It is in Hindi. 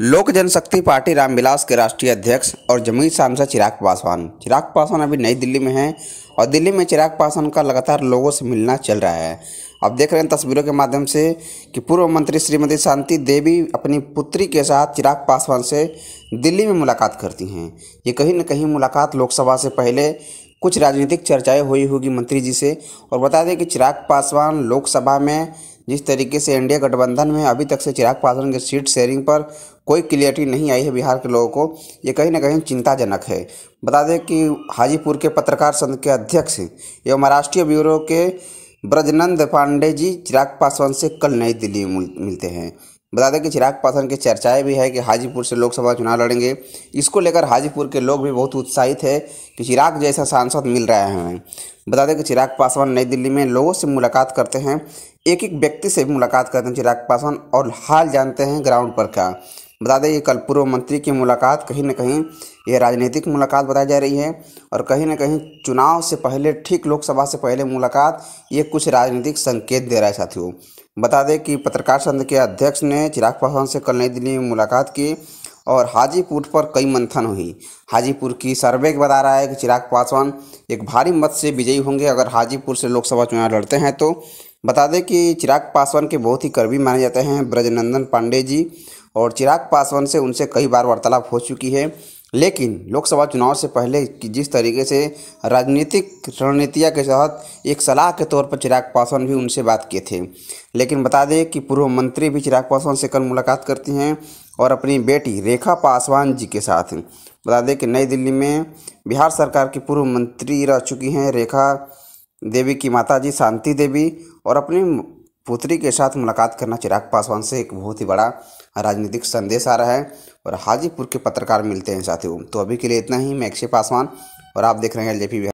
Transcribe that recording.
लोक जनशक्ति पार्टी रामविलास के राष्ट्रीय अध्यक्ष और जमुई सांसद चिराग पासवान चिराग पासवान अभी नई दिल्ली में हैं और दिल्ली में चिराग पासवान का लगातार लोगों से मिलना चल रहा है अब देख रहे हैं तस्वीरों के माध्यम से कि पूर्व मंत्री श्रीमती शांति देवी अपनी पुत्री के साथ चिराग पासवान से दिल्ली में मुलाकात करती हैं ये कहीं ना कहीं मुलाकात लोकसभा से पहले कुछ राजनीतिक चर्चाएं हुई होगी मंत्री जी से और बता दें कि चिराग पासवान लोकसभा में जिस तरीके से इंडिया गठबंधन में अभी तक से चिराग पासवान के सीट शेयरिंग पर कोई क्लियरिटी नहीं आई है बिहार के लोगों को ये कहीं ना कहीं चिंताजनक है बता दें कि हाजीपुर के पत्रकार संघ के अध्यक्ष एवं राष्ट्रीय ब्यूरो के ब्रजनंद पांडे जी चिराग पासवान से कल नई दिल्ली में मिलते हैं बता दें कि चिराग पासवान की चर्चाएं भी है कि हाजीपुर से लोकसभा चुनाव लड़ेंगे इसको लेकर हाजीपुर के लोग भी बहुत उत्साहित है कि चिराग जैसा सांसद मिल रहे हैं बता दें कि चिराग पासवान नई दिल्ली में लोगों से मुलाकात करते हैं एक एक व्यक्ति से भी मुलाकात करते हैं चिराग पासवान और हाल जानते हैं ग्राउंड पर का बता दें ये कल पूर्व मंत्री की मुलाकात कहीं ना कहीं ये राजनीतिक मुलाकात बताई जा रही है और कहीं ना कहीं चुनाव से पहले ठीक लोकसभा से पहले मुलाकात ये कुछ राजनीतिक संकेत दे रहा है साथियों बता दें कि पत्रकार संघ के अध्यक्ष ने चिराग पासवान से कल नई दिल्ली में मुलाकात की और हाजीपुर पर कई मंथन हुई हाजीपुर की सर्वे बता रहा है कि चिराग पासवान एक भारी मत से विजयी होंगे अगर हाजीपुर से लोकसभा चुनाव लड़ते हैं तो बता दें कि चिराग पासवान के बहुत ही कर्वी माने जाते हैं ब्रजनंदन पांडे जी और चिराग पासवान से उनसे कई बार वार्तालाप हो चुकी है लेकिन लोकसभा चुनाव से पहले कि जिस तरीके से राजनीतिक रणनीतियाँ के साथ एक सलाह के तौर पर चिराग पासवान भी उनसे बात किए थे लेकिन बता दें कि पूर्व मंत्री भी चिराग पासवान से कल मुलाकात करती हैं और अपनी बेटी रेखा पासवान जी के साथ बता दें कि नई दिल्ली में बिहार सरकार की पूर्व मंत्री रह चुकी हैं रेखा देवी की माता जी शांति देवी और अपनी पुत्री के साथ मुलाकात करना चिराग पासवान से एक बहुत ही बड़ा राजनीतिक संदेश आ रहा है और हाजीपुर के पत्रकार मिलते हैं साथियों तो अभी के लिए इतना ही मैं अक्षय पासवान और आप देख रहे हैं एल